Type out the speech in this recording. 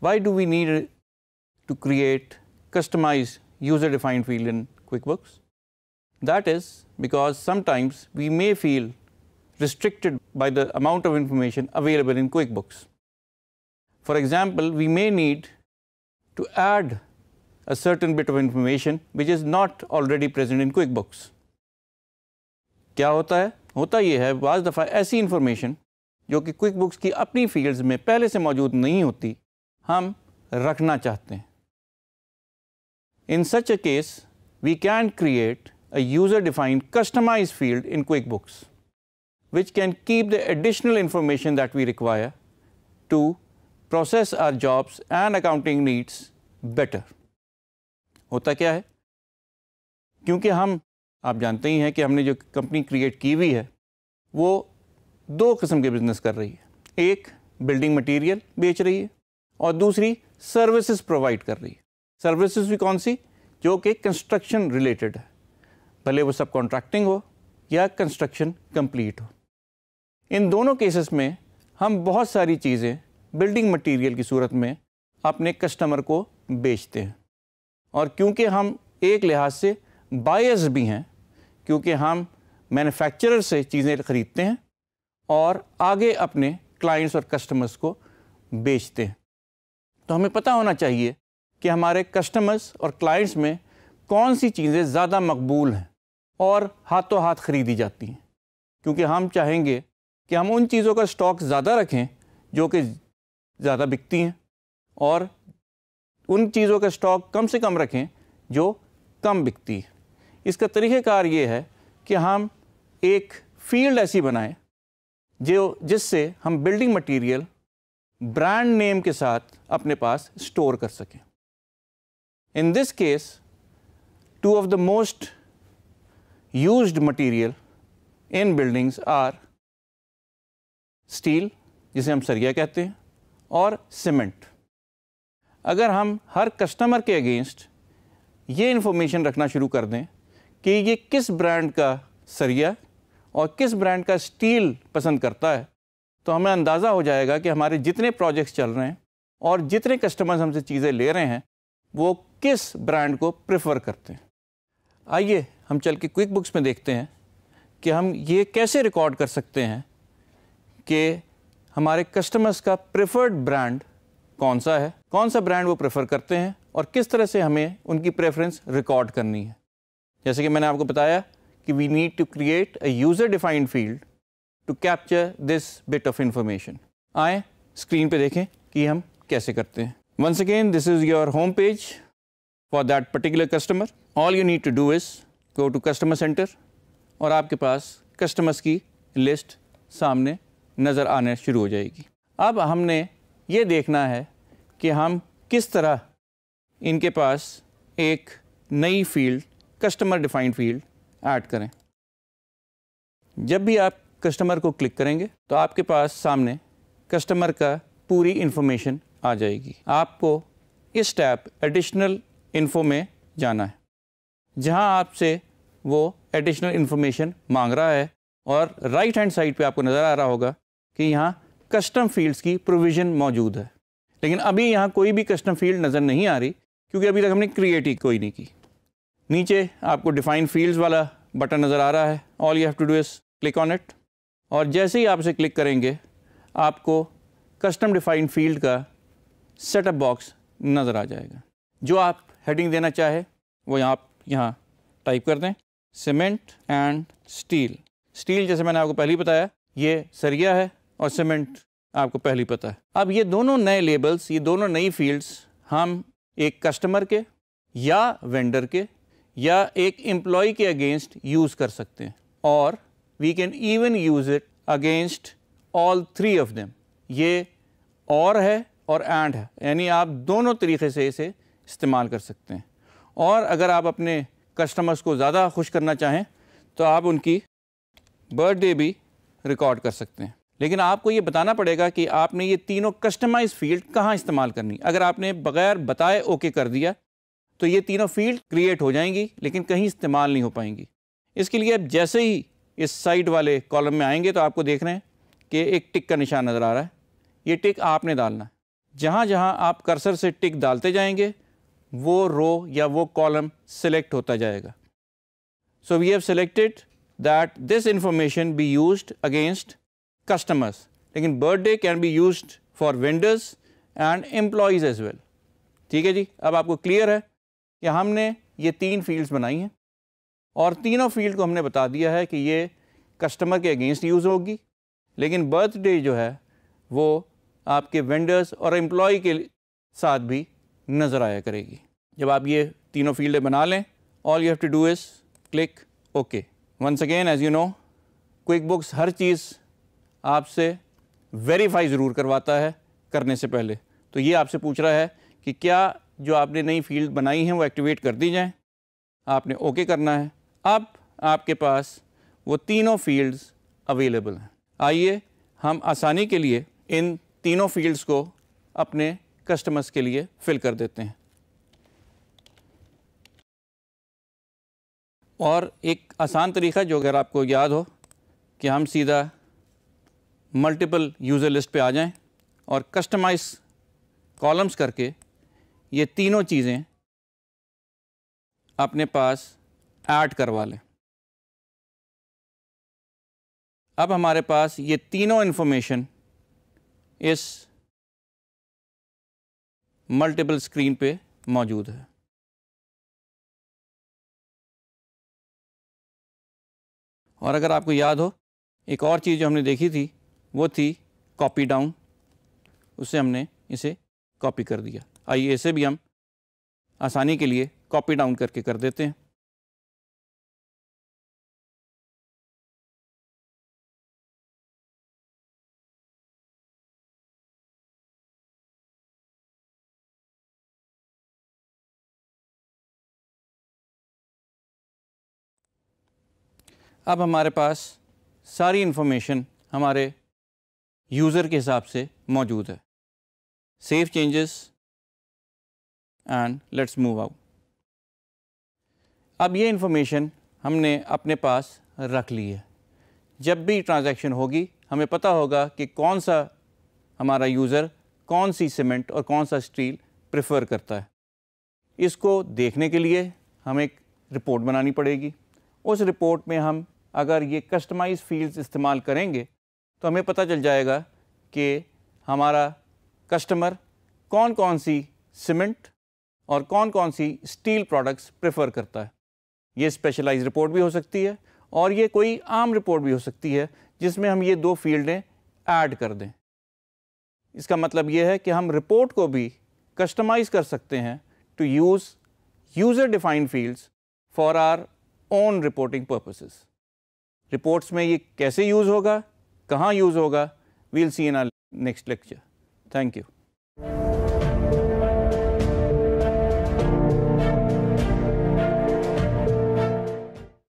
Why do we need to create customized user defined field in QuickBooks? That is because sometimes we may feel restricted by the amount of information available in QuickBooks. For example, we may need to add a certain bit of information which is not already present in QuickBooks. क्या होता है होता यह बाज़ दफ़ा ऐसी information जो कि QuickBooks की अपनी fields में पहले से मौजूद नहीं होती हम रखना चाहते हैं in such a case we can create a user defined customize field in QuickBooks which can keep the additional information that we require to process our jobs and accounting needs better होता क्या है क्योंकि हम आप जानते ही हैं कि हमने जो कंपनी क्रिएट की हुई है वो दो किस्म के बिजनेस कर रही है एक बिल्डिंग मटेरियल बेच रही है और दूसरी सर्विसेज प्रोवाइड कर रही है सर्विसेज भी कौन सी जो कि कंस्ट्रक्शन रिलेटेड है भले वो सब कॉन्ट्रैक्टिंग हो या कंस्ट्रक्शन कंप्लीट हो इन दोनों केसेस में हम बहुत सारी चीज़ें बिल्डिंग मटेरियल की सूरत में अपने कस्टमर को बेचते हैं और क्योंकि हम एक लिहाज से बायस भी हैं क्योंकि हम मैन्युफैक्चरर से चीज़ें ख़रीदते हैं और आगे अपने क्लाइंट्स और कस्टमर्स को बेचते हैं तो हमें पता होना चाहिए कि हमारे कस्टमर्स और क्लाइंट्स में कौन सी चीज़ें ज़्यादा मकबूल हैं और हाथों हाथ ख़रीदी जाती हैं क्योंकि हम चाहेंगे कि हम उन चीज़ों का स्टॉक ज़्यादा रखें जो कि ज़्यादा बिकती हैं और उन चीज़ों का स्टॉक कम से कम रखें जो कम बिकती है इसका तरीक़ार ये है कि हम एक फील्ड ऐसी बनाएं जो जिससे हम बिल्डिंग मटेरियल ब्रांड नेम के साथ अपने पास स्टोर कर सकें in this case two of the most use material in buildings are steel जिसे हम सरिया कहते हैं और सीमेंट अगर हम हर कस्टमर के अगेंस्ट ये इन्फॉर्मेशन रखना शुरू कर दें कि ये किस ब्रांड का सरिया और किस ब्रांड का स्टील पसंद करता है तो हमें अंदाज़ा हो जाएगा कि हमारे जितने प्रोजेक्ट्स चल रहे हैं और जितने कस्टमर्स हमसे चीज़ें ले रहे हैं वो किस ब्रांड को प्रेफर करते हैं आइए हम चल के क्विक बुक्स में देखते हैं कि हम ये कैसे रिकॉर्ड कर सकते हैं कि हमारे कस्टमर्स का प्रेफर्ड ब्रांड कौन सा है कौन सा ब्रांड वो प्रेफर करते हैं और किस तरह से हमें उनकी प्रेफरेंस रिकॉर्ड करनी है जैसे कि मैंने आपको बताया कि we need to create a user defined field to capture this bit of information आए स्क्रीन पे देखें कि हम कैसे करते हैं once again this is your home page for that particular customer all you need to do is go to customer center और आपके पास कस्टमर्स की लिस्ट सामने नज़र आने शुरू हो जाएगी अब हमने ये देखना है कि हम किस तरह इनके पास एक नई field customer defined field add करें जब भी आप कस्टमर को क्लिक करेंगे तो आपके पास सामने कस्टमर का पूरी इन्फॉर्मेशन आ जाएगी आपको इस टैब एडिशनल इन्फो में जाना है जहां आपसे वो एडिशनल इन्फॉर्मेशन मांग रहा है और राइट हैंड साइड पे आपको नज़र आ रहा होगा कि यहाँ कस्टम फील्ड्स की प्रोविज़न मौजूद है लेकिन अभी यहाँ कोई भी कस्टम फील्ड नज़र नहीं आ रही क्योंकि अभी तक हमने क्रिएट ही कोई नहीं की नीचे आपको डिफाइन फील्ड्स वाला बटन नज़र आ रहा है all you have to do is click on it और जैसे ही आप इसे क्लिक करेंगे आपको कस्टम डिफाइंड फील्ड का सेटअप बॉक्स नज़र आ जाएगा जो आप हेडिंग देना चाहे वो यहाँ आप यहाँ टाइप कर दें सीमेंट एंड स्टील स्टील जैसे मैंने आपको पहले बताया ये सरिया है और सीमेंट आपको पहले पता है अब ये दोनों नए लेबल्स ये दोनों नई फील्ड्स हम एक कस्टमर के या वेंडर के या एक एम्प्लॉय के अगेंस्ट यूज़ कर सकते हैं और we can even use it against all three of them. ये और है और एंड है यानी आप दोनों तरीके से इसे इस्तेमाल कर सकते हैं और अगर आप अपने कस्टमर्स को ज़्यादा खुश करना चाहें तो आप उनकी बर्थडे भी रिकॉर्ड कर सकते हैं लेकिन आपको ये बताना पड़ेगा कि आपने ये तीनों कस्टमाइज फील्ड कहाँ इस्तेमाल करनी अगर आपने बगैर बताए ओके कर दिया तो ये तीनों फील्ड क्रिएट हो जाएंगी लेकिन कहीं इस्तेमाल नहीं हो पाएंगी इसके लिए आप जैसे ही इस साइड वाले कॉलम में आएंगे तो आपको देख रहे हैं कि एक टिक का निशान नज़र आ रहा है ये टिक आपने डालना है जहाँ जहाँ आप कर्सर से टिक डालते जाएंगे वो रो या वो कॉलम सेलेक्ट होता जाएगा so we have selected that this information be use against customers लेकिन birthday can be use for vendors and employees as well ठीक है जी अब आपको क्लियर है कि हमने ये तीन फील्ड्स बनाई हैं और तीनों फील्ड को हमने बता दिया है कि ये कस्टमर के अगेंस्ट यूज़ होगी लेकिन बर्थडे जो है वो आपके वेंडर्स और एम्प्लॉय के साथ भी नज़र आया करेगी जब आप ये तीनों फील्ड बना लें all you have to do is click okay once again as you know QuickBooks हर चीज़ आपसे वेरीफाई ज़रूर करवाता है करने से पहले तो ये आपसे पूछ रहा है कि क्या जो आपने नई फील्ड बनाई हैं वो एक्टिवेट कर दी जाएँ आपने ओके okay करना है अब आपके पास वो तीनों फील्ड्स अवेलेबल हैं आइए हम आसानी के लिए इन तीनों फील्ड्स को अपने कस्टमर्स के लिए फिल कर देते हैं और एक आसान तरीका जो अगर आपको याद हो कि हम सीधा मल्टीपल यूज़र लिस्ट पे आ जाएं और कस्टमाइज कॉलम्स करके ये तीनों चीज़ें अपने पास ऐड करवा लें अब हमारे पास ये तीनों इन्फॉर्मेशन इस मल्टीपल स्क्रीन पे मौजूद है और अगर आपको याद हो एक और चीज़ जो हमने देखी थी वो थी कॉपी डाउन उससे हमने इसे कॉपी कर दिया आइए इसे भी हम आसानी के लिए कॉपी डाउन करके कर देते हैं अब हमारे पास सारी इन्फॉर्मेशन हमारे यूज़र के हिसाब से मौजूद है save changes and let's move out अब ये इन्फॉर्मेशन हमने अपने पास रख ली है जब भी ट्रांजैक्शन होगी हमें पता होगा कि कौन सा हमारा यूज़र कौन सी सीमेंट और कौन सा स्टील प्रेफर करता है इसको देखने के लिए हमें एक रिपोर्ट बनानी पड़ेगी उस रिपोर्ट में हम अगर ये कस्टमाइज फील्ड्स इस्तेमाल करेंगे तो हमें पता चल जाएगा कि हमारा कस्टमर कौन कौन सी सीमेंट और कौन कौन सी स्टील प्रोडक्ट्स प्रेफर करता है ये स्पेशलाइज रिपोर्ट भी हो सकती है और ये कोई आम रिपोर्ट भी हो सकती है जिसमें हम ये दो फील्डें ऐड कर दें इसका मतलब ये है कि हम रिपोर्ट को भी कस्टमाइज़ कर सकते हैं to use user defined fields for our own reporting purposes reports में ये कैसे यूज होगा कहाँ यूज होगा we'll see in our next lecture thank you